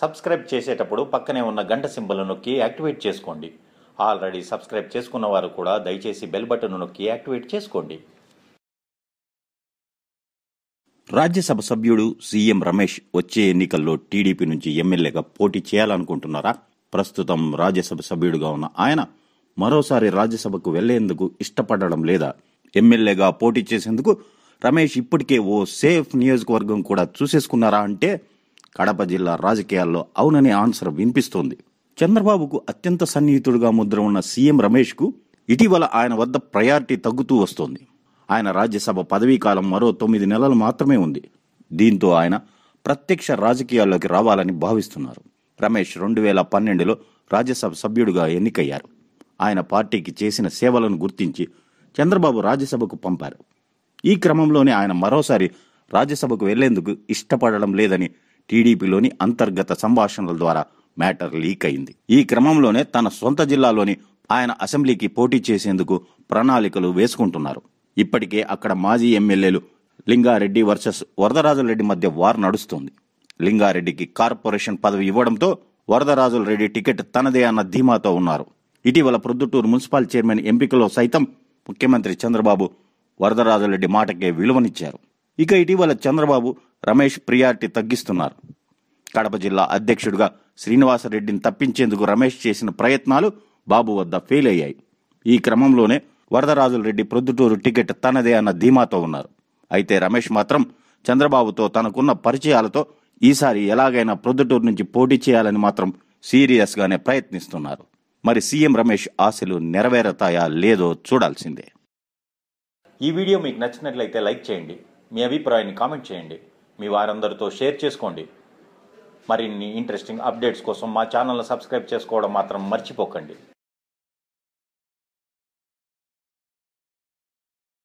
subscribe చేసేటప్పుడు పక్కనే ఉన్న గంట సింబల్ నొక్కి యాక్టివేట్ చేసుకోండి ఆల్రెడీ సబ్స్క్రైబ్ చేసుకున్న వారు కూడా దయచేసి బెల్ బటన్ నొక్కి యాక్టివేట్ చేసుకోండి రాజ్యసభ సభ్యుడు సీఎం రమేష్ వచ్చే ఎన్నికల్లో టీడీపీ నుంచి ఎమ్మెల్యేగా పోటీ చేయాలనుకుంటున్నారా ప్రస్తుతం రాజ్యసభ సభ్యుడిగా ఉన్న ఆయన మరోసారి రాజ్యసభకు వెళ్లేందుకు ఇష్టపడడం లేదా ఎమ్మెల్యేగా పోటీ చేసేందుకు రమేష్ ఇప్పటికే ఓ సేఫ్ నియోజకవర్గం కూడా చూసేసుకున్నారా అంటే కడప జిల్లా రాజకీయాల్లో అవుననే ఆన్సర్ వినిపిస్తోంది చంద్రబాబుకు అత్యంత సన్నిహితుడుగా ముద్ర ఉన్న సీఎం రమేష్కు ఇటీవల ఆయన వద్ద ప్రయారిటీ తగ్గుతూ వస్తోంది ఆయన రాజ్యసభ పదవీ కాలం మరో తొమ్మిది నెలలు మాత్రమే ఉంది దీంతో ఆయన ప్రత్యక్ష రాజకీయాల్లోకి రావాలని భావిస్తున్నారు రమేష్ రెండు వేల పన్నెండులో రాజ్యసభ సభ్యుడిగా ఎన్నికయ్యారు ఆయన పార్టీకి చేసిన సేవలను గుర్తించి చంద్రబాబు రాజ్యసభకు పంపారు ఈ క్రమంలోనే ఆయన మరోసారి రాజ్యసభకు వెళ్లేందుకు ఇష్టపడడం లేదని టీడీపీలోని అంతర్గత సంభాషణల ద్వారా మ్యాటర్ లీక్ అయింది ఈ క్రమంలోనే తన సొంత జిల్లాలోని ఆయన అసెంబ్లీకి పోటీ చేసేందుకు ప్రణాళికలు వేసుకుంటున్నారు ఇప్పటికే అక్కడ మాజీ ఎమ్మెల్యేలు లింగారెడ్డి వర్సెస్ వరదరాజులరెడ్డి మధ్య వార్ నడుస్తోంది లింగారెడ్డికి కార్పొరేషన్ పదవి ఇవ్వడంతో వరదరాజులరెడ్డి టికెట్ తనదే అన్న ధీమాతో ఉన్నారు ఇటీవల ప్రొద్దుటూరు మున్సిపల్ చైర్మన్ ఎంపికలో సైతం ముఖ్యమంత్రి చంద్రబాబు వరదరాజులరెడ్డి మాటకే విలువనిచ్చారు ఇక ఇటీవల చంద్రబాబు రమేష్ ప్రియారిటీ తగ్గిస్తున్నారు కడప జిల్లా అధ్యక్షుడిగా శ్రీనివాసరెడ్డిని తప్పించేందుకు రమేష్ చేసిన ప్రయత్నాలు బాబు వద్ద ఫెయిల్ అయ్యాయి ఈ క్రమంలోనే వరదరాజుల రెడ్డి ప్రొద్దుటూరు టికెట్ తనదే అన్న ధీమాతో ఉన్నారు అయితే రమేష్ మాత్రం చంద్రబాబుతో తనకున్న పరిచయాలతో ఈసారి ఎలాగైనా ప్రొద్దుటూరు నుంచి పోటీ చేయాలని మాత్రం సీరియస్గానే ప్రయత్నిస్తున్నారు మరి సీఎం రమేష్ ఆశలు నెరవేరతాయా లేదో చూడాల్సిందే ఈ వీడియో మీకు నచ్చినట్లయితే లైక్ చేయండి మీ అభిప్రాయాన్ని కామెంట్ చేయండి మీ వారందరితో షేర్ చేసుకోండి మరిన్ని ఇంట్రెస్టింగ్ అప్డేట్స్ కోసం మా ఛానల్ను సబ్స్క్రైబ్ చేసుకోవడం మాత్రం మర్చిపోకండి